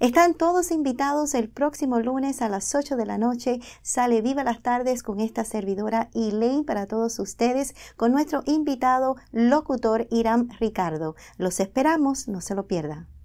Están todos invitados el próximo lunes a las 8 de la noche. Sale Viva las Tardes con esta servidora Elaine para todos ustedes con nuestro invitado locutor Irán Ricardo. Los esperamos, no se lo pierdan.